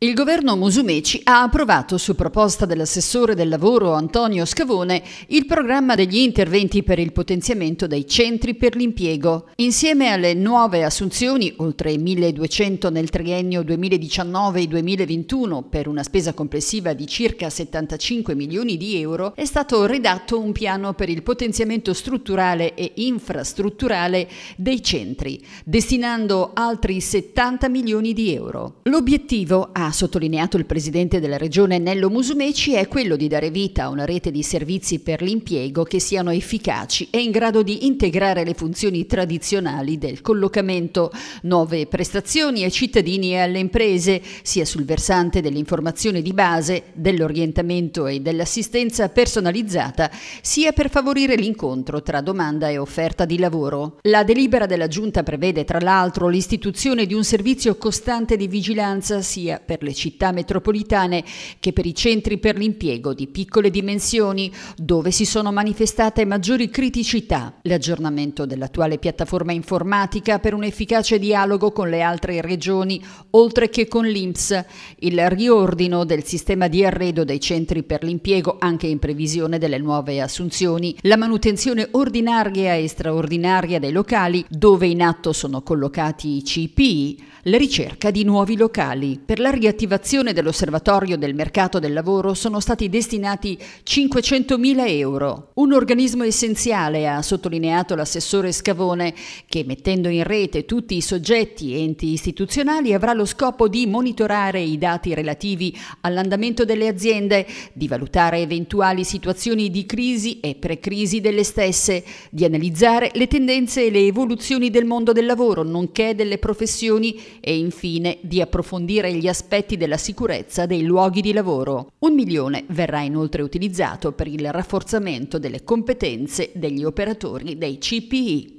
Il governo Musumeci ha approvato, su proposta dell'assessore del lavoro Antonio Scavone, il programma degli interventi per il potenziamento dei centri per l'impiego. Insieme alle nuove assunzioni, oltre 1200 nel triennio 2019-2021, per una spesa complessiva di circa 75 milioni di euro, è stato redatto un piano per il potenziamento strutturale e infrastrutturale dei centri, destinando altri 70 milioni di euro. L'obiettivo ha sottolineato il presidente della regione Nello Musumeci, è quello di dare vita a una rete di servizi per l'impiego che siano efficaci e in grado di integrare le funzioni tradizionali del collocamento, nuove prestazioni ai cittadini e alle imprese, sia sul versante dell'informazione di base, dell'orientamento e dell'assistenza personalizzata, sia per favorire l'incontro tra domanda e offerta di lavoro. La delibera della Giunta prevede tra l'altro l'istituzione di un servizio costante di vigilanza sia per per le città metropolitane che per i centri per l'impiego di piccole dimensioni dove si sono manifestate maggiori criticità. L'aggiornamento dell'attuale piattaforma informatica per un efficace dialogo con le altre regioni oltre che con l'INPS, il riordino del sistema di arredo dei centri per l'impiego anche in previsione delle nuove assunzioni, la manutenzione ordinaria e straordinaria dei locali dove in atto sono collocati i CPI, la ricerca di nuovi locali per l'area riattivazione dell'osservatorio del mercato del lavoro sono stati destinati 500.000 euro. Un organismo essenziale, ha sottolineato l'assessore Scavone, che mettendo in rete tutti i soggetti e enti istituzionali avrà lo scopo di monitorare i dati relativi all'andamento delle aziende, di valutare eventuali situazioni di crisi e precrisi delle stesse, di analizzare le tendenze e le evoluzioni del mondo del lavoro, nonché delle professioni e infine di approfondire gli aspetti aspetti della sicurezza dei luoghi di lavoro. Un milione verrà inoltre utilizzato per il rafforzamento delle competenze degli operatori dei CPI.